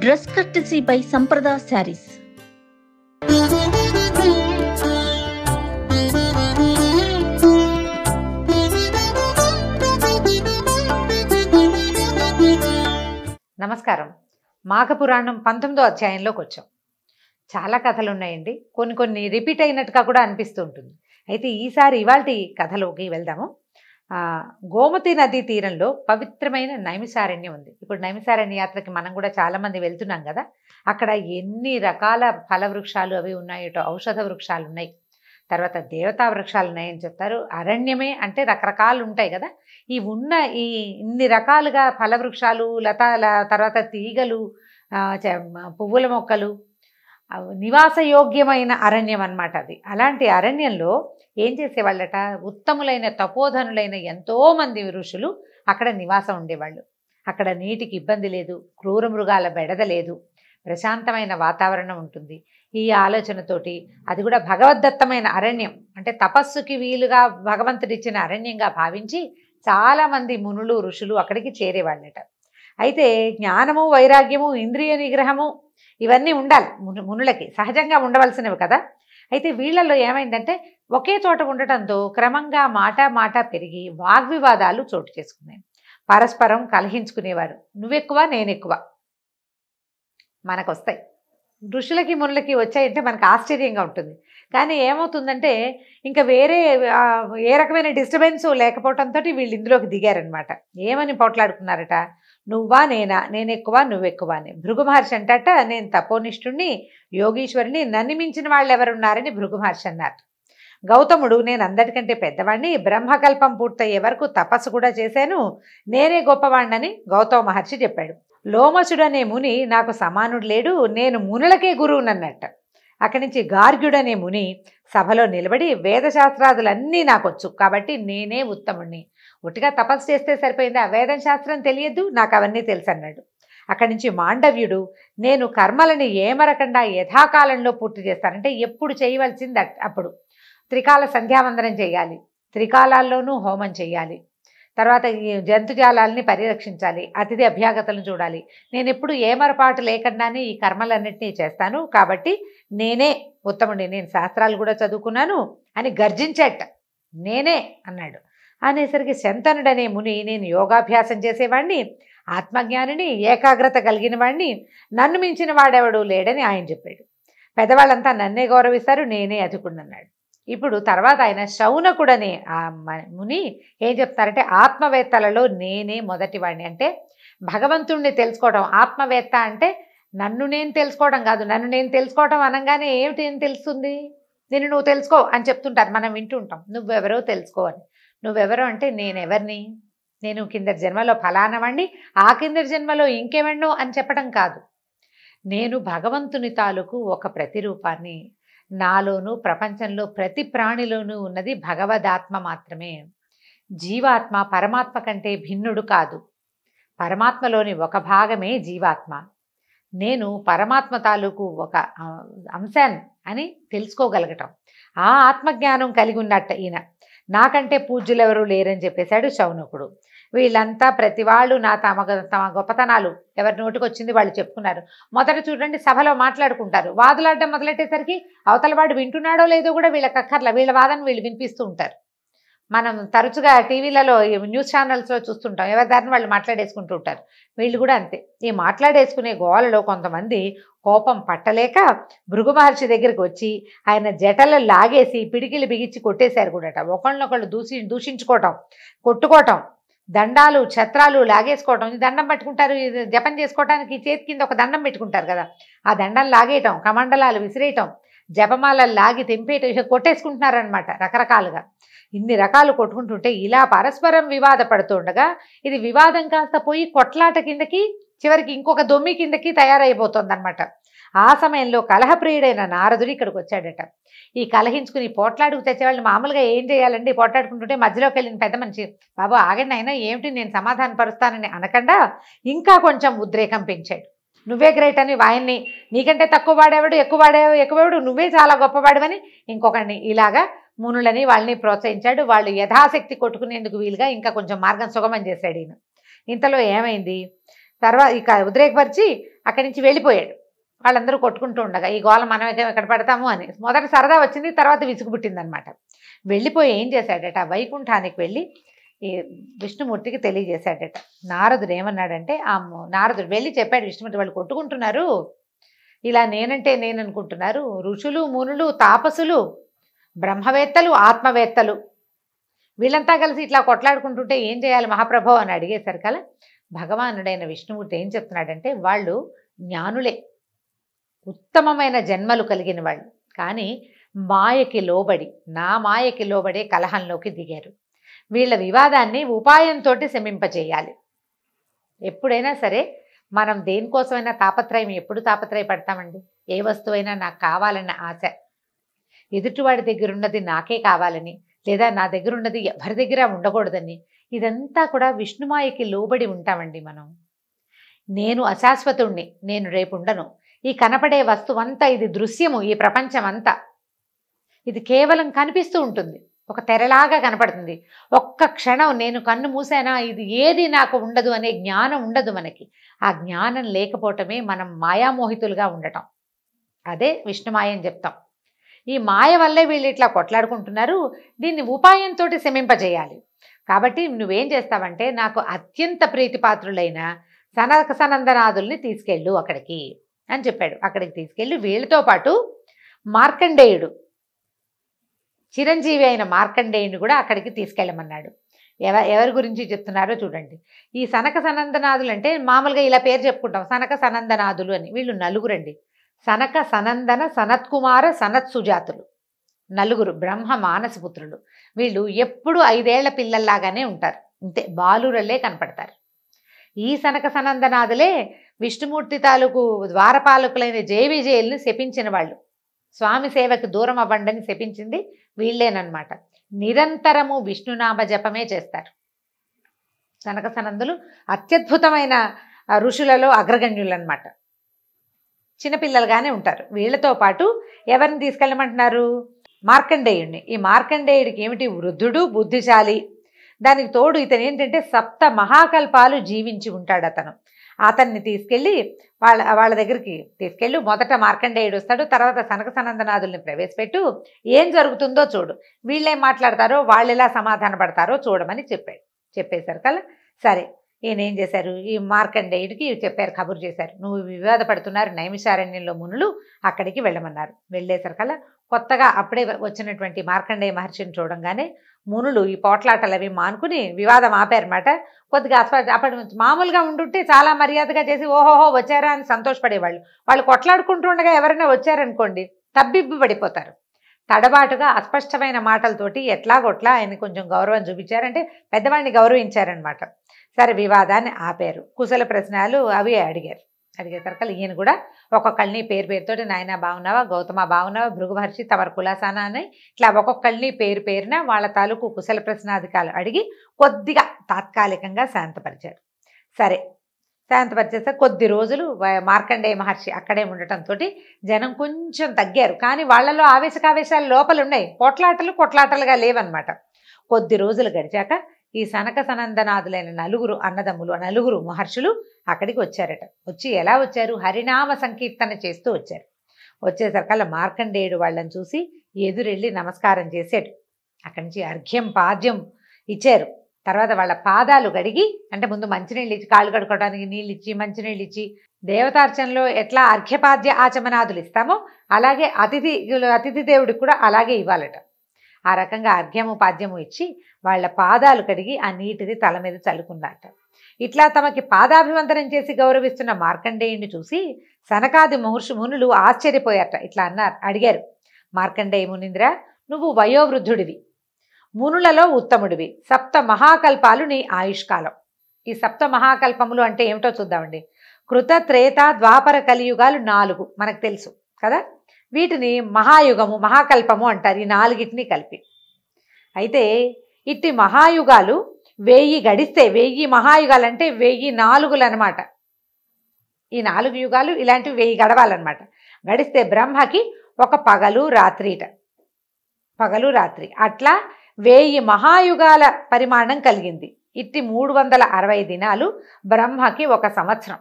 dress courtesy by Samprada sarees నమస్కారం మాఘపురాణం పంతొమ్మిదో అధ్యాయంలోకి వచ్చాం చాలా కథలు ఉన్నాయండి కొన్ని కొన్ని రిపీట్ అయినట్టుగా కూడా అనిపిస్తూ ఉంటుంది అయితే ఈసారి ఇవాళ కథలోకి వెళ్దాము గోమతి నదీ తీరంలో పవిత్రమైన నైమిసారణ్యం ఉంది ఇప్పుడు నైమిసారణ్య యాత్రకి మనం కూడా చాలామంది వెళ్తున్నాం కదా అక్కడ ఎన్ని రకాల ఫల వృక్షాలు అవి ఉన్నాయో ఔషధ వృక్షాలు ఉన్నాయి తర్వాత దేవతా వృక్షాలు ఉన్నాయని చెప్తారు అరణ్యమే అంటే రకరకాలు ఉంటాయి కదా ఈ ఉన్న ఈ ఇన్ని రకాలుగా ఫల వృక్షాలు లత తర్వాత తీగలు పువ్వుల మొక్కలు నివాసయోగ్యమైన అరణ్యం అనమాట అది అలాంటి అరణ్యంలో ఏం చేసేవాళ్ళట ఉత్తములైన తపోధనులైన ఎంతోమంది ఋషులు అక్కడ నివాసం ఉండేవాళ్ళు అక్కడ నీటికి ఇబ్బంది లేదు క్రూర మృగాల బెడద లేదు ప్రశాంతమైన వాతావరణం ఉంటుంది ఈ ఆలోచనతోటి అది కూడా భగవద్దత్తమైన అరణ్యం అంటే తపస్సుకి వీలుగా భగవంతుడిచ్చిన అరణ్యంగా భావించి చాలామంది మునులు ఋషులు అక్కడికి చేరేవాళ్ళట అయితే జ్ఞానము వైరాగ్యము ఇంద్రియ నిగ్రహము ఇవన్నీ ఉండాలి మునులకి సహజంగా ఉండవలసినవి కదా అయితే వీళ్ళల్లో ఏమైందంటే ఒకే చోట ఉండటంతో క్రమంగా మాట మాట పెరిగి వాగ్వివాదాలు చోటు చేసుకున్నాయి పరస్పరం కలహించుకునేవారు నువ్వెక్కువ నేనెక్కువ మనకొస్తాయి ఋషులకి మునులకి వచ్చాయంటే మనకు ఆశ్చర్యంగా ఉంటుంది కానీ ఏమవుతుందంటే ఇంకా వేరే ఏ రకమైన డిస్టర్బెన్స్ లేకపోవడంతో వీళ్ళు ఇందులోకి దిగారనమాట ఏమని పోట్లాడుకున్నారట నువ్వా నేనా నేను ఎక్కువ నువ్వెక్కువ అని భృగు మహర్షి అంటట నేను తపోనిష్ఠుణ్ణి యోగీశ్వరుని నన్ను మించిన వాళ్ళు ఎవరున్నారని భృగు మహర్షి అన్నారు గౌతముడు నేను అందరికంటే పెద్దవాణ్ణి బ్రహ్మకల్పం పూర్తయ్యే వరకు తపస్సు కూడా చేశాను నేనే గొప్పవాణ్ణని గౌతమ మహర్షి చెప్పాడు లోమసుడు అనే ముని నాకు సమానుడు లేడు నేను మునులకే గురువునన్నట్ట అక్కడి నుంచి గార్గ్యుడనే ముని సభలో నిలబడి వేదశాస్త్రాదులన్నీ నాకొచ్చు కాబట్టి నేనే ఉత్తముణ్ణి ఒట్టిగా తపస్సు చేస్తే సరిపోయింది ఆ వేదం శాస్త్రం తెలియదు నాకు అవన్నీ తెలుసు అన్నాడు అక్కడి నుంచి మాండవ్యుడు నేను కర్మలని ఏమరకుండా యథాకాలంలో పూర్తి చేస్తానంటే ఎప్పుడు చేయవలసింది అప్పుడు త్రికాల సంధ్యావందనం చేయాలి త్రికాలాల్లోనూ హోమం చేయాలి తర్వాత ఈ జంతుజాలని పరిరక్షించాలి అతిథి అభ్యాగతలను చూడాలి నేను ఎప్పుడు ఏమరపాటు లేకుండానే ఈ కర్మలన్నింటినీ చేస్తాను కాబట్టి నేనే ఉత్తముడి నేను శాస్త్రాలు కూడా చదువుకున్నాను అని గర్జించేట నేనే అన్నాడు అనేసరికి శంతనుడనే ముని నేను యోగాభ్యాసం చేసేవాణ్ణి ఆత్మజ్ఞానిని ఏకాగ్రత కలిగిన వాణ్ణి నన్ను మించిన వాడెవడు లేడని ఆయన చెప్పాడు పెదవాళ్ళంతా నన్నే గౌరవిస్తారు నేనే అధికుడన్నాడు ఇప్పుడు తర్వాత ఆయన శౌనకుడనే ఆ ముని ఏం చెప్తారంటే ఆత్మవేత్తలలో నేనే మొదటివాణ్ణి అంటే భగవంతుణ్ణి తెలుసుకోవడం ఆత్మవేత్త అంటే నన్ను నేను తెలుసుకోవడం కాదు నన్ను నేను తెలుసుకోవడం అనగానే ఏమిటి నేను తెలుస్తుంది నేను నువ్వు తెలుసుకో అని చెప్తుంటారు మనం వింటూ ఉంటాం నువ్వెవరో తెలుసుకో అని నువ్వెవరు అంటే నేనెవరిని నేను కిందటి జన్మలో ఫలానవండి ఆ కిందటి జన్మలో ఇంకెవన్నో అని చెప్పడం కాదు నేను భగవంతుని తాలూకు ఒక ప్రతిరూపాన్ని నాలోనూ ప్రపంచంలో ప్రతి ప్రాణిలోనూ ఉన్నది భగవదాత్మ మాత్రమే జీవాత్మ పరమాత్మ కంటే భిన్నుడు కాదు పరమాత్మలోని ఒక భాగమే జీవాత్మ నేను పరమాత్మ తాలూకు ఒక అంశాన్ని అని తెలుసుకోగలగటం ఆ ఆత్మజ్ఞానం కలిగి ఉన్నట్ట ఈయన నాకంటే పూజ్యులు ఎవరు లేరని చెప్పేశాడు శౌనకుడు వీళ్ళంతా ప్రతి వాళ్ళు నా తమ తమ గొప్పతనాలు ఎవరి నోటికి వచ్చింది వాళ్ళు చెప్పుకున్నారు మొదట చూడండి సభలో మాట్లాడుకుంటారు వాదులాడడం మొదలెట్టేసరికి అవతలవాడు వింటున్నాడో లేదో కూడా వీళ్ళకి అక్కర్ల వీళ్ళ వాదన వీళ్ళు వినిపిస్తూ ఉంటారు మనం తరచుగా టీవీలలో న్యూస్ ఛానల్స్లో చూస్తుంటాం ఎవరిదారిని వాళ్ళు మాట్లాడేసుకుంటూ ఉంటారు వీళ్ళు కూడా అంతే ఈ మాట్లాడేసుకునే గోలలో కొంతమంది కోపం పట్టలేక భృగు మహర్షి దగ్గరికి వచ్చి ఆయన జటలు లాగేసి పిడికిలు బిగించి కొట్టేశారు కూడా ఒకళ్ళనొకళ్ళు దూషి దూషించుకోవటం కొట్టుకోవటం దండాలు ఛత్రాలు లాగేసుకోవటం దండం పెట్టుకుంటారు జపం చేసుకోవటానికి చేతి కింద ఒక దండం పెట్టుకుంటారు కదా ఆ దండం లాగేయటం కమండలాలు విసిరేయటం జపమాల లాగి తెంపేయటం ఇక కొట్టేసుకుంటున్నారనమాట రకరకాలుగా ఇన్ని రకాలు కొట్టుకుంటుంటే ఇలా పరస్పరం వివాద పడుతుండగా ఇది వివాదం కాస్త పోయి కొట్లాట కిందకి చివరికి ఇంకొక దొమ్మి కిందకి తయారైపోతుంది అనమాట ఆ సమయంలో కలహప్రియుడైన నారదుడు ఇక్కడికి వచ్చాడట ఈ కలహించుకుని పోట్లాడుకు తెచ్చేవాళ్ళు మామూలుగా ఏం చేయాలండి పోట్లాడుకుంటుంటే మధ్యలోకి వెళ్ళిన పెద్ద మనిషి బాబు ఆగండి అయినా ఏమిటి నేను సమాధాన పరుస్తానని అనకుండా ఇంకా కొంచెం ఉద్రేకం పెంచాడు నువ్వే గ్రేట్ అని వాయన్ని నీకంటే తక్కువ వాడేవాడు ఎక్కువ వాడేవాడు వాడు నువ్వే చాలా గొప్పవాడవని ఇంకొకడిని ఇలాగా మునులని వాళ్ళని ప్రోత్సహించాడు వాళ్ళు యథాశక్తి కొట్టుకునేందుకు వీలుగా ఇంకా కొంచెం మార్గం సుగమం చేశాడు ఈయన ఇంతలో ఏమైంది తర్వాత ఇక ఉద్రేకపరిచి అక్కడి నుంచి వెళ్ళిపోయాడు వాళ్ళందరూ కొట్టుకుంటూ ఉండగా ఈ గోళ మనం ఎక్కడ పెడతాము అని మొదట సరదా వచ్చింది తర్వాత విసుగు పుట్టిందనమాట వెళ్ళిపోయి ఏం చేశాడట వైకుంఠానికి వెళ్ళి ఈ విష్ణుమూర్తికి తెలియజేశాడట నారదుడు ఏమన్నాడంటే ఆ నారదుడు వెళ్ళి చెప్పాడు విష్ణుమూర్తి వాళ్ళు కొట్టుకుంటున్నారు ఇలా నేనంటే నేను అనుకుంటున్నారు ఋషులు మునులు తాపసులు బ్రహ్మవేత్తలు ఆత్మవేత్తలు వీళ్ళంతా కలిసి ఇట్లా కొట్లాడుకుంటుంటే ఏం చేయాలి మహాప్రభు అని అడిగేసరికల భగవానుడైన విష్ణుమూర్తి ఏం చెప్తున్నాడంటే వాళ్ళు జ్ఞానులే ఉత్తమమైన జన్మలు కలిగిన వాళ్ళు కానీ మాయకి లోబడి నా మాయకి లోబడే కలహంలోకి దిగారు వీళ్ళ వివాదాన్ని ఉపాయంతో శమింపజేయాలి ఎప్పుడైనా సరే మనం దేనికోసమైనా తాపత్రయం ఎప్పుడు తాపత్రయపడతామండి ఏ వస్తువైనా నాకు కావాలన్న ఆశ ఎదుటివాడి దగ్గరున్నది నాకే కావాలని లేదా నా దగ్గరున్నది ఎవరి దగ్గర ఉండకూడదని ఇదంతా కూడా విష్ణుమాయకి లోబడి ఉంటామండి మనం నేను అశాశ్వతుణ్ణి నేను రేపుండను ఈ కనపడే వస్తువంతా ఇది దృశ్యము ఈ ప్రపంచం అంతా ఇది కేవలం కనిపిస్తూ ఉంటుంది ఒక తెరలాగా కనపడుతుంది ఒక్క క్షణం నేను కన్ను మూసానా ఇది ఏది నాకు ఉండదు అనే జ్ఞానం ఉండదు మనకి ఆ జ్ఞానం లేకపోవటమే మనం మాయామోహితులుగా ఉండటం అదే విష్ణుమాయ అని చెప్తాం ఈ మాయ వల్లే వీళ్ళు ఇట్లా కొట్లాడుకుంటున్నారు దీన్ని ఉపాయంతో శమింపజేయాలి కాబట్టి నువ్వేం చేస్తావంటే నాకు అత్యంత ప్రీతిపాత్రులైన సనక సనందనాథుల్ని తీసుకెళ్ళు అక్కడికి అని చెప్పాడు అక్కడికి తీసుకెళ్ళి వీళ్ళతో పాటు మార్కండేయుడు చిరంజీవి అయిన మార్కండేయుని కూడా అక్కడికి తీసుకెళ్ళమన్నాడు ఎవ ఎవరి గురించి చెప్తున్నారో చూడండి ఈ సనక సనందనాథులు అంటే మామూలుగా ఇలా పేరు చెప్పుకుంటాం సనక సనందనాథులు అని వీళ్ళు నలుగురండి సనక సనందన సనత్కుమార సనత్ సుజాతులు నలుగురు బ్రహ్మ మానసపుత్రులు వీళ్ళు ఎప్పుడూ ఐదేళ్ల పిల్లల్లాగానే ఉంటారు అంతే బాలురల్లే కనపడతారు ఈ సనక సనందనాథులే విష్ణుమూర్తి తాలూకు ద్వారపాలకులైన జయ విజయుల్ని శపించిన వాళ్ళు స్వామి సేవకు దూరం అవ్వండని శపించింది వీళ్ళేనమాట నిరంతరము విష్ణునామ జపమే చేస్తారు సనక సనందులు అత్యద్భుతమైన ఋషులలో అగ్రగణ్యులు అనమాట చిన్నపిల్లలుగానే ఉంటారు వీళ్ళతో పాటు ఎవరిని తీసుకెళ్ళమంటున్నారు మార్కండేయుడిని ఈ మార్కండేయుడికి ఏమిటి వృద్ధుడు బుద్ధిశాలి దానికి తోడు ఇతను ఏంటంటే సప్త మహాకల్పాలు జీవించి ఉంటాడు అతను అతన్ని తీసుకెళ్ళి వాళ్ళ వాళ్ళ దగ్గరికి తీసుకెళ్ళి మొదట మార్కండేయుడు వస్తాడు తర్వాత సనక సనందనాథుల్ని ప్రవేశపెట్టు ఏం జరుగుతుందో చూడు వీళ్ళేం మాట్లాడతారో వాళ్ళు ఎలా సమాధాన పడతారో చూడమని చెప్పాడు చెప్పేశారు కదా సరే ఈయన ఏం చేశారు ఈ మార్కండేయుడికి చెప్పారు కబురు చేశారు నువ్వు వివాద పడుతున్నారు నైమిషారణ్యంలో మునులు అక్కడికి వెళ్ళమన్నారు కదా కొత్తగా అప్పుడే వచ్చినటువంటి మార్కండేయ మహర్షిని చూడంగానే మునులు ఈ పోట్లాటలు అవి మానుకుని వివాదం ఆపారన్నమాట కొద్దిగా అస్వాద అప్పటి మామూలుగా ఉండుంటే చాలా మర్యాదగా చేసి ఓహోహో వచ్చారా అని సంతోషపడేవాళ్ళు వాళ్ళు కొట్లాడుకుంటుండగా ఎవరైనా వచ్చారనుకోండి తబ్బిబ్బు పడిపోతారు తడబాటుగా అస్పష్టమైన మాటలతోటి ఎట్లాగొట్లా ఆయన కొంచెం గౌరవం చూపించారంటే పెద్దవాడిని గౌరవించారనమాట సరే వివాదాన్ని ఆపారు కుశల ప్రశ్నలు అవి అడిగారు అడిగే తరకలు ఈయన కూడా ఒక్కొక్కళ్ళని పేరు పేరుతో నాయన బాగున్నావా గౌతమ బాగున్నావా భృగుభర్షి తవర కులాసానా అని ఇట్లా ఒక్కొక్కళ్ళని పేరు పేరున వాళ్ళ తాలూకు కుశల ప్రశ్నాధికారులు అడిగి కొద్దిగా తాత్కాలికంగా శాంతపరిచారు సరే శాంతపరిచేస్తే కొద్ది రోజులు మార్కండేయ మహర్షి అక్కడే ఉండటంతో జనం కొంచెం తగ్గారు కానీ వాళ్ళలో ఆవేశకావేశాలు లోపలున్నాయి కొట్లాటలు కొట్లాటలుగా లేవన్నమాట కొద్ది రోజులు గడిచాక ఈ సనక సనందనాథులైన నలుగురు అన్నదమ్ములు నలుగురు మహర్షులు అక్కడికి వచ్చారట వచ్చి ఎలా వచ్చారు హరినామ సంకీర్తన చేస్తూ వచ్చారు అలా మార్కండేయుడు వాళ్ళని చూసి ఎదురెళ్ళి నమస్కారం చేశాడు అక్కడి నుంచి అర్ఘ్యం పాద్యం ఇచ్చారు తర్వాత వాళ్ళ పాదాలు గడిగి అంటే ముందు మంచినీళ్ళు ఇచ్చి కాళ్ళు కడుక్కోవడానికి నీళ్ళు ఇచ్చి మంచినీళ్ళు ఇచ్చి దేవతార్చనలో ఎట్లా అర్ఘ్యపాద్య ఆచమనాదులు ఇస్తామో అలాగే అతిథి అతిథి దేవుడికి కూడా అలాగే ఇవ్వాలట ఆ రకంగా అర్ఘ్యము పాద్యము ఇచ్చి వాళ్ళ పాదాలు కడిగి ఆ నీటిని తల మీద చల్లుకున్నారట ఇట్లా తమకి పాదాభివందనం చేసి గౌరవిస్తున్న మార్కండేయుని చూసి సనకాది మహర్షి మునులు ఆశ్చర్యపోయారట ఇట్లా అన్నారు అడిగారు మార్కండేయ మునింద్ర నువ్వు వయోవృద్ధుడివి మునులలో ఉత్తముడివి సప్త మహాకల్పాలు నీ ఆయుష్కాలం ఈ సప్త మహాకల్పములు అంటే ఏమిటో చూద్దామండి కృత త్రేత ద్వాపర కలియుగాలు నాలుగు మనకు తెలుసు కదా వీటిని మహాయుగము మహాకల్పము అంటారు ఈ నాలుగిటిని కలిపి అయితే ఇట్టి మహాయుగాలు వెయ్యి గడిస్తే వెయ్యి మహాయుగాలు అంటే వెయ్యి నాలుగులు అనమాట ఈ నాలుగు యుగాలు ఇలాంటివి వెయ్యి గడవాలన్నమాట గడిస్తే బ్రహ్మకి ఒక పగలు రాత్రిట పగలు రాత్రి అట్లా వెయ్యి మహాయుగాల పరిమాణం కలిగింది ఇట్టి మూడు వందల అరవై దినాలు బ్రహ్మకి ఒక సంవత్సరం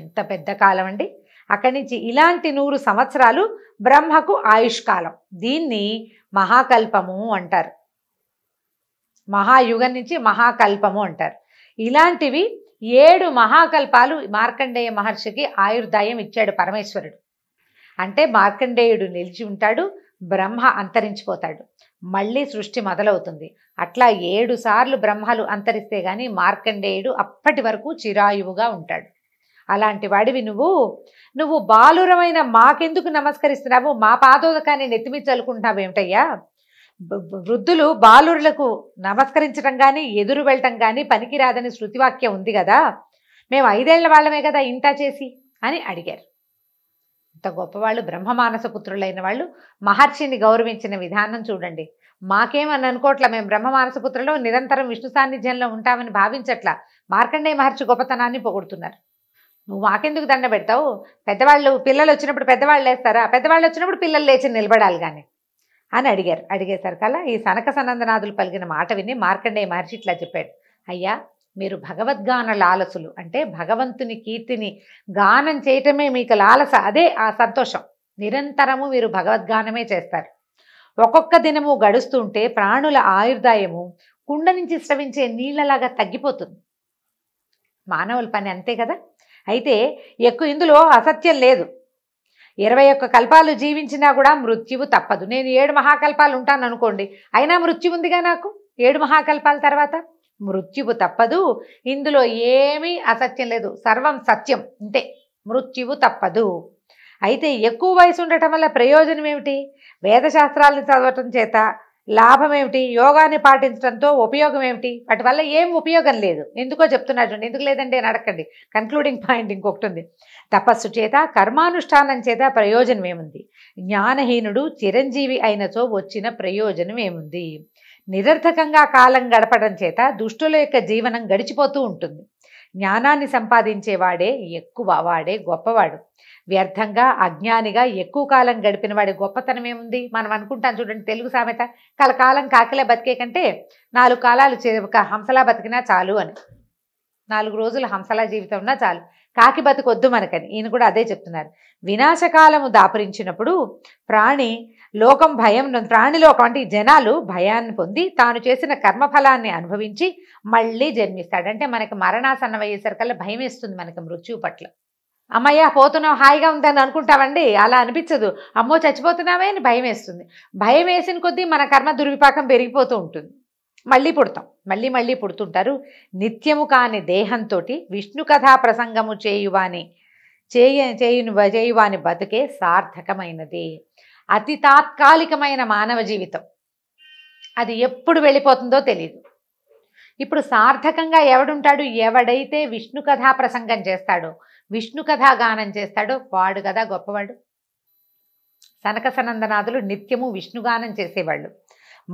ఎంత పెద్ద కాలం అండి అక్కడి నుంచి ఇలాంటి నూరు సంవత్సరాలు బ్రహ్మకు ఆయుష్కాలం దీన్ని మహాకల్పము అంటారు మహాయుగం నుంచి మహాకల్పము అంటారు ఇలాంటివి ఏడు మహాకల్పాలు మార్కండేయ మహర్షికి ఆయుర్దాయం ఇచ్చాడు పరమేశ్వరుడు అంటే మార్కండేయుడు నిలిచి ఉంటాడు బ్రహ్మ అంతరించిపోతాడు మళ్ళీ సృష్టి మొదలవుతుంది అట్లా ఏడు సార్లు బ్రహ్మలు అంతరిస్తే గాని మార్కండేయుడు అప్పటి వరకు చిరాయువుగా ఉంటాడు అలాంటి వాడివి నువ్వు నువ్వు బాలురమైన మాకెందుకు నమస్కరిస్తున్నావు మా పాదోదకాన్ని నెత్తిమీద చల్లుకుంటున్నావు ఏమిటయ్యా వృద్ధులు బాలురులకు నమస్కరించడం కానీ ఎదురు వెళ్ళటం కానీ పనికిరాదని శృతివాక్యం ఉంది కదా మేము ఐదేళ్ల వాళ్ళమే కదా ఇంత చేసి అని అడిగారు ఇంత గొప్పవాళ్ళు బ్రహ్మమానస పుత్రులైన వాళ్ళు మహర్షిని గౌరవించిన విధానం చూడండి మాకేమని అనుకోట్ల మేము బ్రహ్మమానసపుత్రులు నిరంతరం విష్ణు సాన్నిధ్యంలో ఉంటామని భావించట్ల మార్కండేయ మహర్షి గొప్పతనాన్ని పొగుడుతున్నారు నువ్వు మాకెందుకు దండ పెడతావు పెద్దవాళ్ళు పిల్లలు వచ్చినప్పుడు పెద్దవాళ్ళు లేస్తారా పెద్దవాళ్ళు వచ్చినప్పుడు పిల్లలు లేచి నిలబడాలి కానీ అని అడిగారు కల ఈ సనక సనందనాథులు పలికిన మాట విని మార్కండేయ మహర్షి ఇట్లా చెప్పాడు అయ్యా మీరు భగవద్గాన లాలసులు అంటే భగవంతుని కీర్తిని గానం చేయటమే మీకు లాలస అదే ఆ సంతోషం నిరంతరము మీరు భగవద్గానమే చేస్తారు ఒక్కొక్క దినము గడుస్తుంటే ప్రాణుల ఆయుర్దాయము కుండ నుంచి స్రవించే నీళ్ళలాగా తగ్గిపోతుంది మానవుల పని అంతే కదా అయితే ఎక్కువ ఇందులో అసత్యం లేదు ఇరవై ఒక్క కల్పాలు జీవించినా కూడా మృత్యువు తప్పదు నేను ఏడు మహాకల్పాలు ఉంటాను అనుకోండి అయినా మృత్యు ఉందిగా నాకు ఏడు మహాకల్పాల తర్వాత మృత్యువు తప్పదు ఇందులో ఏమీ అసత్యం లేదు సర్వం సత్యం అంతే మృత్యువు తప్పదు అయితే ఎక్కువ వయసు ఉండటం వల్ల ప్రయోజనం ఏమిటి వేదశాస్త్రాలను చదవటం చేత లాభం ఏమిటి యోగాని పాటించడంతో ఉపయోగం ఏమిటి వాటి వల్ల ఏం ఉపయోగం లేదు ఎందుకో చెప్తున్నాడు ఎందుకు లేదండి అని అడగండి కన్క్లూడింగ్ పాయింట్ ఇంకొకటి ఉంది తపస్సు చేత కర్మానుష్ఠానం చేత ప్రయోజనం ఏముంది జ్ఞానహీనుడు చిరంజీవి అయినచో వచ్చిన ప్రయోజనం ఏముంది నిరర్థకంగా కాలం గడపడం చేత దుష్టుల యొక్క జీవనం గడిచిపోతూ ఉంటుంది జ్ఞానాన్ని సంపాదించేవాడే ఎక్కువ వాడే గొప్పవాడు వ్యర్థంగా అజ్ఞానిగా ఎక్కువ కాలం గడిపిన వాడి గొప్పతనం ఏముంది మనం అనుకుంటాం చూడండి తెలుగు సామెత కలకాలం కాకిలా బతికే కంటే నాలుగు కాలాలు హంసలా బతికినా చాలు అని నాలుగు రోజులు హంసలా జీవితం ఉన్నా చాలు కాకి బతుకొద్దు మనకని ఈయన కూడా అదే చెప్తున్నారు వినాశకాలము దాపరించినప్పుడు ప్రాణి లోకం భయం ప్రాణిలో అంటే జనాలు భయాన్ని పొంది తాను చేసిన కర్మఫలాన్ని అనుభవించి మళ్ళీ జన్మిస్తాడు అంటే మనకి మరణాసన్న అయ్యేసరికల్లా భయం వేస్తుంది మనకి మృత్యువు పట్ల అమ్మయ్య పోతున్నావు హాయిగా ఉందని అనుకుంటామండి అలా అనిపించదు అమ్మో చచ్చిపోతున్నామే అని భయం వేస్తుంది భయం వేసిన కొద్దీ మన కర్మ దుర్విపాకం పెరిగిపోతూ ఉంటుంది మళ్ళీ పుడతాం మళ్ళీ మళ్ళీ పుడుతుంటారు నిత్యము కాని దేహంతో విష్ణు కథా ప్రసంగము చేయువాని చేయ చేయుని చేయువాని బతుకే సార్థకమైనది అతి తాత్కాలికమైన మానవ జీవితం అది ఎప్పుడు వెళ్ళిపోతుందో తెలియదు ఇప్పుడు సార్థకంగా ఎవడుంటాడు ఎవడైతే విష్ణు కథా ప్రసంగం చేస్తాడో విష్ణు కథా గానం చేస్తాడో వాడు కదా గొప్పవాడు సనక సనందనాథులు నిత్యము విష్ణుగానం చేసేవాళ్ళు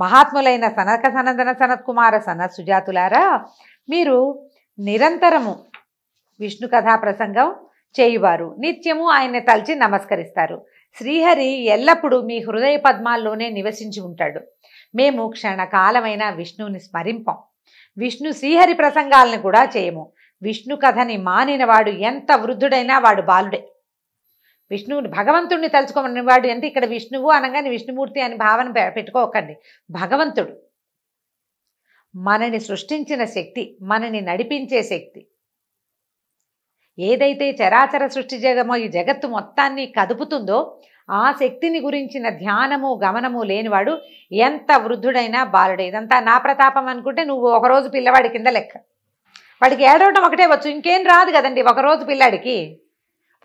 మహాత్ములైన సనక సనందన సనత్ కుమార సనత్ సుజాతులారా మీరు నిరంతరము విష్ణు కథా ప్రసంగం చేయువారు నిత్యము ఆయన్ని తలచి నమస్కరిస్తారు శ్రీహరి ఎల్లప్పుడూ మీ హృదయ పద్మాల్లోనే నివసించి ఉంటాడు మేము క్షణకాలమైన విష్ణువుని స్మరింపం విష్ణు శ్రీహరి ప్రసంగాలను కూడా చేయము విష్ణు కథని మానినవాడు ఎంత వృద్ధుడైనా వాడు బాలుడే విష్ణువుని భగవంతుడిని తలుచుకోమని వాడు అంటే ఇక్కడ విష్ణువు అనగానే విష్ణుమూర్తి అని భావన పెట్టుకోకండి భగవంతుడు మనని సృష్టించిన శక్తి మనని నడిపించే శక్తి ఏదైతే చరాచర సృష్టి జగమో ఈ జగత్తు మొత్తాన్ని కదుపుతుందో ఆ శక్తిని గురించిన ధ్యానము గమనము లేనివాడు ఎంత వృద్ధుడైనా బాలుడే ఇదంతా నా ప్రతాపం అనుకుంటే నువ్వు ఒకరోజు పిల్లవాడి కింద లెక్క వాడికి ఏడవటం ఒకటే వచ్చు ఇంకేం రాదు కదండి ఒకరోజు పిల్లాడికి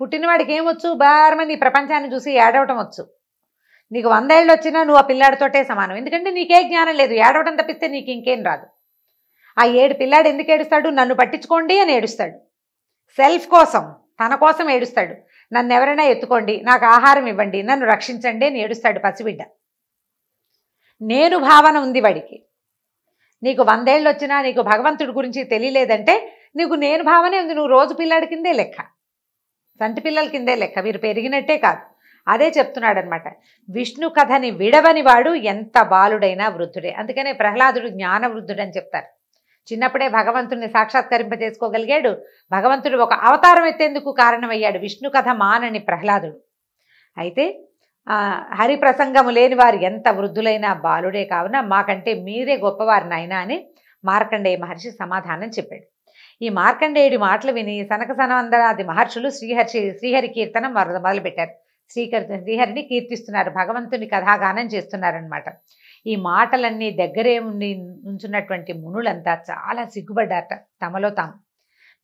పుట్టినవాడికి ఏమొచ్చు బారమంది ఈ ప్రపంచాన్ని చూసి ఏడవటం వచ్చు నీకు వందేళ్ళు వచ్చినా నువ్వు ఆ పిల్లాడితోటే సమానం ఎందుకంటే నీకే జ్ఞానం లేదు ఏడవటం తప్పిస్తే నీకు ఇంకేం రాదు ఆ ఏడు పిల్లాడు ఎందుకు ఏడుస్తాడు నన్ను పట్టించుకోండి అని ఏడుస్తాడు సెల్ఫ్ కోసం తన కోసం ఏడుస్తాడు నన్ను ఎవరైనా ఎత్తుకోండి నాకు ఆహారం ఇవ్వండి నన్ను రక్షించండి అని ఏడుస్తాడు పసిబిడ్డ నేను భావన ఉంది వాడికి నీకు వందేళ్ళు వచ్చినా నీకు భగవంతుడి గురించి తెలియలేదంటే నీకు నేను భావనే ఉంది నువ్వు రోజు పిల్లాడి కిందే లెక్క సంటి పిల్లల కిందే లెక్క వీరు పెరిగినట్టే కాదు అదే చెప్తున్నాడు అనమాట విష్ణు కథని విడవని వాడు ఎంత బాలుడైనా వృద్ధుడే అందుకనే ప్రహ్లాదుడు జ్ఞాన వృద్ధుడని చెప్తారు చిన్నప్పుడే భగవంతుడిని సాక్షాత్కరింపజేసుకోగలిగాడు భగవంతుడు ఒక అవతారం ఎత్తేందుకు కారణమయ్యాడు విష్ణు కథ మానని ప్రహ్లాదుడు అయితే హరి ప్రసంగము లేని వారు ఎంత వృద్ధులైనా బాలుడే కావున మాకంటే మీరే గొప్పవారు నాయన అని మార్కండేయ మహర్షి సమాధానం చెప్పాడు ఈ మార్కండేయుడి మాటలు విని సనక సనవందనాది మహర్షులు శ్రీహరి శ్రీహరి కీర్తనం మొదలుపెట్టారు శ్రీకర్ శ్రీహరిని కీర్తిస్తున్నారు భగవంతుని కథాగానం చేస్తున్నారనమాట ఈ మాటలన్నీ దగ్గరే ఉండి ఉంచున్నటువంటి మునులంతా చాలా సిగ్గుపడ్డారట తమలో తాము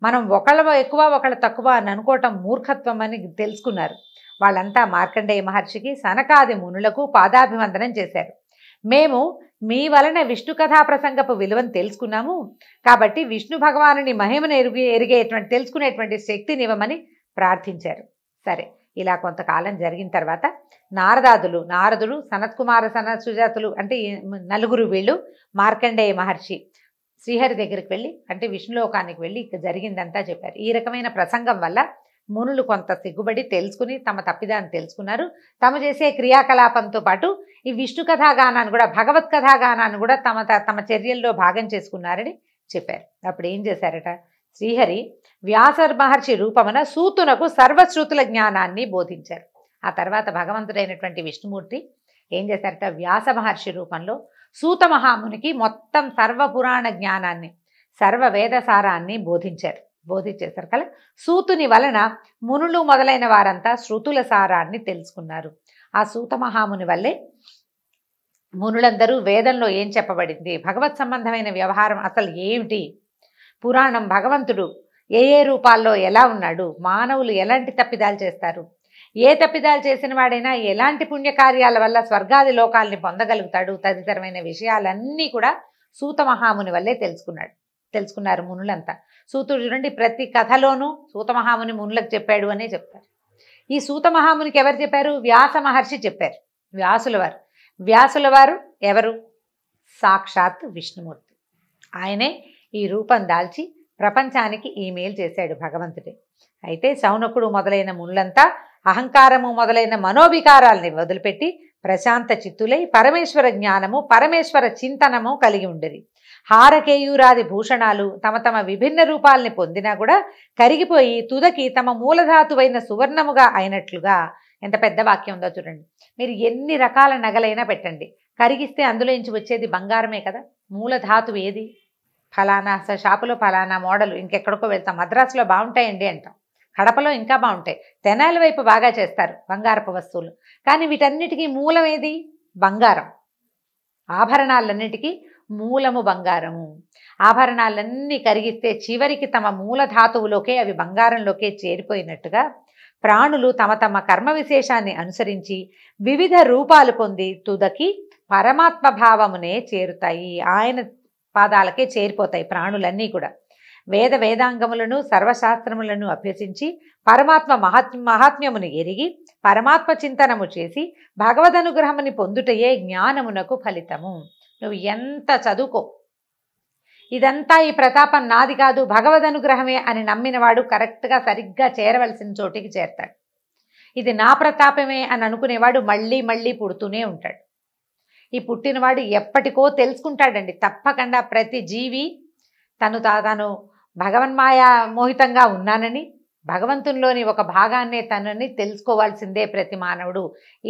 మనం ఒకళ్ళ ఎక్కువ ఒకళ్ళ తక్కువ అని అనుకోవటం మూర్ఖత్వం అని తెలుసుకున్నారు వాళ్ళంతా మార్కండేయ మహర్షికి సనకాది మునులకు పాదాభివందనం చేశారు మేము మీ వలన విష్ణు కథా ప్రసంగపు విలువను తెలుసుకున్నాము కాబట్టి విష్ణు భగవానుని మహిమను ఎరుగు ఎరిగేటువంటి తెలుసుకునేటువంటి శక్తినివ్వమని ప్రార్థించారు సరే ఇలా కొంతకాలం జరిగిన తర్వాత నారదాదులు నారదులు సనత్కుమార సనత్ సుజాతులు అంటే నలుగురు వీళ్ళు మార్కండేయ మహర్షి శ్రీహరి దగ్గరికి వెళ్ళి అంటే విష్ణులోకానికి వెళ్ళి ఇక జరిగిందంతా చెప్పారు ఈ రకమైన ప్రసంగం వల్ల మునులు కొంత సిగ్గుబడి తెలుసుకుని తమ తప్పిదాన్ని తెలుసుకున్నారు తమ చేసే క్రియాకలాపంతో పాటు ఈ విష్ణు కథాగానాన్ని కూడా భగవత్ కథాగానాన్ని కూడా తమ తమ చర్యల్లో భాగం చేసుకున్నారని చెప్పారు అప్పుడు ఏం చేశారట శ్రీహరి వ్యాసర్ మహర్షి రూపమున సూతునకు సర్వశ్రుతుల జ్ఞానాన్ని బోధించారు ఆ తర్వాత భగవంతుడైనటువంటి విష్ణుమూర్తి ఏం చేశారట వ్యాస మహర్షి రూపంలో సూత మహామునికి మొత్తం సర్వపురాణ జ్ఞానాన్ని సర్వవేదసారాన్ని బోధించారు బోధించేశారు కదా సూతుని వలన మునులు మొదలైన వారంతా శృతుల సారాన్ని తెలుసుకున్నారు ఆ సూత మహాముని వల్లే మునులందరూ వేదంలో ఏం చెప్పబడింది భగవత్ సంబంధమైన వ్యవహారం అసలు ఏమిటి పురాణం భగవంతుడు ఏ ఏ రూపాల్లో ఎలా ఉన్నాడు మానవులు ఎలాంటి తప్పిదాలు చేస్తారు ఏ తప్పిదాలు చేసిన వాడైనా ఎలాంటి పుణ్యకార్యాల వల్ల స్వర్గాది లోకాల్ని పొందగలుగుతాడు తదితరమైన విషయాలన్నీ కూడా సూత మహాముని వల్లే తెలుసుకున్నాడు తెలుసుకున్నారు మునులంతా సూతుడు చూడండి ప్రతి కథలోనూ సూత మహాముని మునులకు చెప్పాడు అనే చెప్తారు ఈ సూత మహామునికి ఎవరు చెప్పారు వ్యాస మహర్షి చెప్పారు వ్యాసుల వారు వ్యాసుల వారు ఎవరు సాక్షాత్ విష్ణుమూర్తి ఆయనే ఈ రూపం దాల్చి ప్రపంచానికి ఈమెయిల్ చేశాడు భగవంతుడే అయితే శౌనకుడు మొదలైన మునులంతా అహంకారము మొదలైన మనోవికారాల్ని వదిలిపెట్టి ప్రశాంత చిత్తులై పరమేశ్వర జ్ఞానము పరమేశ్వర చింతనము కలిగి ఉండేది హారకేయూరాది భూషణాలు తమ తమ విభిన్న రూపాల్ని పొందినా కూడా కరిగిపోయి తుదకి తమ మూలధాతువైన సువర్ణముగా అయినట్లుగా ఎంత పెద్ద వాక్యం ఉందో చూడండి మీరు ఎన్ని రకాల నగలైనా పెట్టండి కరిగిస్తే అందులోంచి వచ్చేది బంగారమే కదా మూలధాతువు ఏది ఫలానా షాపులో ఫలానా మోడల్ ఇంకెక్కడికో వెళ్తాం మద్రాసులో బాగుంటాయండి అంటాం కడపలో ఇంకా బాగుంటాయి తెనాలి వైపు బాగా చేస్తారు బంగారపు వస్తువులు కానీ వీటన్నిటికీ మూలం ఏది బంగారం ఆభరణాలన్నిటికీ మూలము బంగారము ఆభరణాలన్నీ కరిగిస్తే చివరికి తమ మూల ధాతువులోకే అవి బంగారంలోకే చేరిపోయినట్టుగా ప్రాణులు తమ తమ కర్మ విశేషాన్ని అనుసరించి వివిధ రూపాలు పొంది తుదకి పరమాత్మ భావమునే చేరుతాయి ఆయన పాదాలకే చేరిపోతాయి ప్రాణులన్నీ కూడా వేద వేదాంగములను సర్వశాస్త్రములను అభ్యసించి పరమాత్మ మహాత్మ మహాత్మ్యమును ఎరిగి పరమాత్మ చింతనము చేసి భగవదనుగ్రహముని పొందుటయే జ్ఞానమునకు ఫలితము నువ్వు ఎంత చదువుకో ఇదంతా ఈ ప్రతాపం నాది కాదు భగవదనుగ్రహమే అని నమ్మినవాడు కరెక్ట్గా సరిగ్గా చేరవలసిన చోటికి చేరతాడు ఇది నా ప్రతాపమే అని అనుకునేవాడు మళ్ళీ మళ్ళీ పుడుతూనే ఉంటాడు ఈ పుట్టినవాడు ఎప్పటికో తెలుసుకుంటాడండి తప్పకుండా ప్రతి జీవి తను తా తాను భగవన్మాయ మోహితంగా ఉన్నానని భగవంతుల్లోని ఒక భాగాన్నే తనని తెలుసుకోవాల్సిందే ప్రతి మానవుడు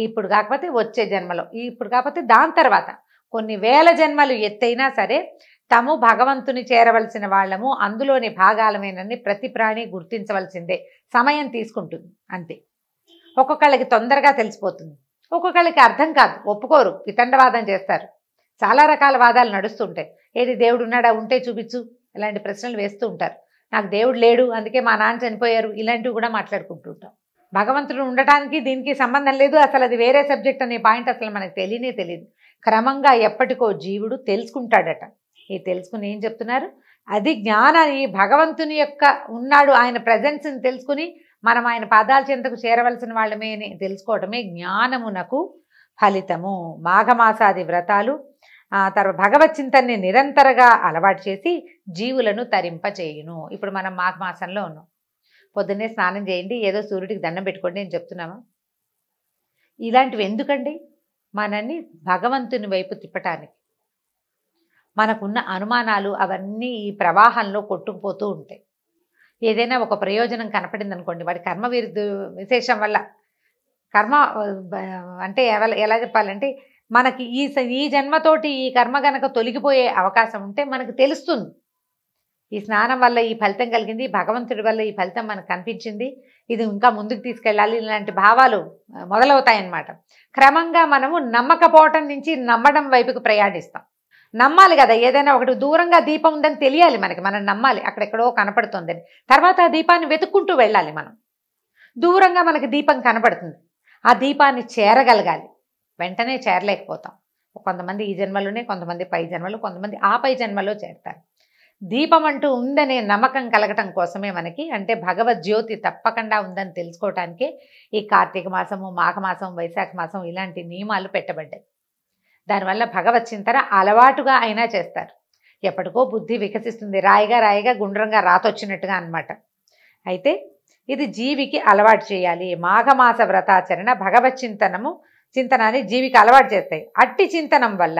ఇప్పుడు కాకపోతే వచ్చే జన్మలో ఇప్పుడు కాకపోతే దాని తర్వాత కొన్ని వేల జన్మలు ఎత్తైనా సరే తాము భగవంతుని చేరవలసిన వాళ్ళము అందులోని భాగాలమేనని ప్రతి ప్రాణి గుర్తించవలసిందే సమయం తీసుకుంటుంది అంతే ఒక్కొక్కళ్ళకి తొందరగా తెలిసిపోతుంది ఒక్కొక్కళ్ళకి అర్థం కాదు ఒప్పుకోరు వితండవాదం చేస్తారు చాలా రకాల వాదాలు నడుస్తుంటాయి ఏది దేవుడు ఉన్నాడా ఉంటే చూపించు ఇలాంటి ప్రశ్నలు వేస్తూ ఉంటారు నాకు దేవుడు లేడు అందుకే మా నాన్న చనిపోయారు ఇలాంటివి కూడా మాట్లాడుకుంటూ ఉంటాం భగవంతుడు ఉండటానికి దీనికి సంబంధం లేదు అసలు అది వేరే సబ్జెక్ట్ అనే పాయింట్ అసలు మనకు తెలియనే తెలియదు క్రమంగా ఎప్పటికో జీవుడు తెలుసుకుంటాడట ఈ తెలుసుకుని ఏం చెప్తున్నారు అది జ్ఞానాన్ని భగవంతుని యొక్క ఉన్నాడు ఆయన ప్రజెన్స్ని తెలుసుకుని మనం ఆయన పాదాల చెంతకు చేరవలసిన వాళ్ళమే అని తెలుసుకోవటమే జ్ఞానమునకు ఫలితము మాఘమాసాది వ్రతాలు తర్వాత భగవత్ చింతన్ని నిరంతరగా అలవాటు చేసి జీవులను తరింపచేయును ఇప్పుడు మనం మాఘ మాసంలో ఉన్నాం పొద్దున్నే స్నానం చేయండి ఏదో సూర్యుడికి దండం పెట్టుకోండి నేను చెప్తున్నాము ఇలాంటివి ఎందుకండి మనల్ని భగవంతుని వైపు తిప్పటానికి మనకున్న అనుమానాలు అవన్నీ ఈ ప్రవాహంలో కొట్టుకుపోతూ ఉంటాయి ఏదైనా ఒక ప్రయోజనం కనపడింది అనుకోండి వాడి కర్మ విరుద్ధ విశేషం వల్ల కర్మ అంటే ఎలా చెప్పాలంటే మనకి ఈ ఈ జన్మతోటి ఈ కర్మ గనక తొలగిపోయే అవకాశం ఉంటే మనకు తెలుస్తుంది ఈ స్నానం వల్ల ఈ ఫలితం కలిగింది భగవంతుడి వల్ల ఈ ఫలితం మనకు కనిపించింది ఇది ఇంకా ముందుకు తీసుకెళ్ళాలి ఇలాంటి భావాలు మొదలవుతాయన్నమాట క్రమంగా మనము నమ్మకపోవటం నుంచి నమ్మడం వైపుకు ప్రయాణిస్తాం నమ్మాలి కదా ఏదైనా ఒకటి దూరంగా దీపం ఉందని తెలియాలి మనకి మనం నమ్మాలి అక్కడెక్కడో కనపడుతుందని తర్వాత ఆ దీపాన్ని వెతుక్కుంటూ వెళ్ళాలి మనం దూరంగా మనకి దీపం కనపడుతుంది ఆ దీపాన్ని చేరగలగాలి వెంటనే చేరలేకపోతాం కొంతమంది ఈ జన్మలోనే కొంతమంది పై జన్మలు కొంతమంది ఆ పై జన్మలో చేరతారు దీపం అంటూ ఉందనే నమ్మకం కలగటం కోసమే మనకి అంటే భగవద్జ్యోతి తప్పకుండా ఉందని తెలుసుకోవటానికే ఈ కార్తీక మాసము మాఘమాసం వైశాఖ మాసం ఇలాంటి నియమాలు పెట్టబడ్డాయి దానివల్ల భగవత్ చింతన అలవాటుగా అయినా చేస్తారు ఎప్పటికో బుద్ధి వికసిస్తుంది రాయిగా రాయిగా గుండ్రంగా రాతొచ్చినట్టుగా అనమాట అయితే ఇది జీవికి అలవాటు చేయాలి మాఘమాస వ్రతాచరణ భగవచ్చింతనము చింతనాన్ని జీవికి అలవాటు చేస్తాయి అట్టి చింతనం వల్ల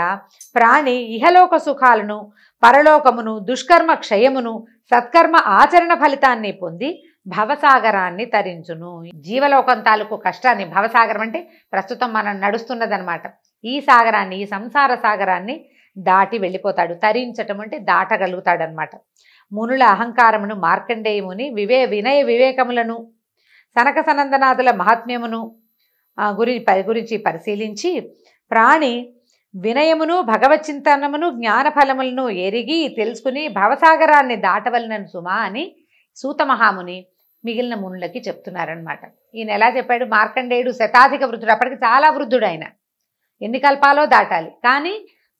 ప్రాణి ఇహలోక సుఖాలను పరలోకమును దుష్కర్మ క్షయమును సత్కర్మ ఆచరణ ఫలితాన్ని పొంది భవసాగరాన్ని తరించును జీవలోకం తాలూకు కష్టాన్ని భవసాగరం అంటే ప్రస్తుతం మనం నడుస్తున్నదనమాట ఈ సాగరాన్ని ఈ సంసార సాగరాన్ని దాటి వెళ్ళిపోతాడు తరించటం అంటే అనమాట మునుల అహంకారమును మార్కండేయముని వివే వినయ వివేకములను సనక సనందనాథుల మహాత్మ్యమును గురి గురించి పరిశీలించి ప్రాణి వినయమును భగవత్ చింతనమును జ్ఞానఫలములను ఎరిగి తెలుసుకుని భవసాగరాన్ని దాటవలనను సుమా అని సూతమహాముని మిగిలిన మునులకి చెప్తున్నారనమాట ఈయన ఎలా చెప్పాడు మార్కండేయుడు శతాధిక వృద్ధుడు అప్పటికి చాలా వృద్ధుడు ఆయన ఎన్ని కల్పాలో దాటాలి కానీ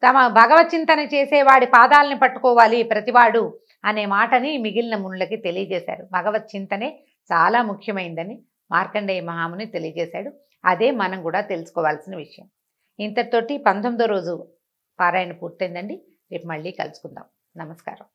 తమ భగవత్ చింతన చేసేవాడి పాదాలని పట్టుకోవాలి ప్రతివాడు అనే మాటని మిగిలిన మునులకి తెలియజేశారు భగవత్ చింతనే చాలా ముఖ్యమైందని మార్కండేయ మహాముని తెలియజేశాడు అదే మనం కూడా తెలుసుకోవాల్సిన విషయం ఇంతటితోటి పంతొమ్మిదో రోజు పారాయణ పూర్తయిందండి రేపు మళ్ళీ కలుసుకుందాం నమస్కారం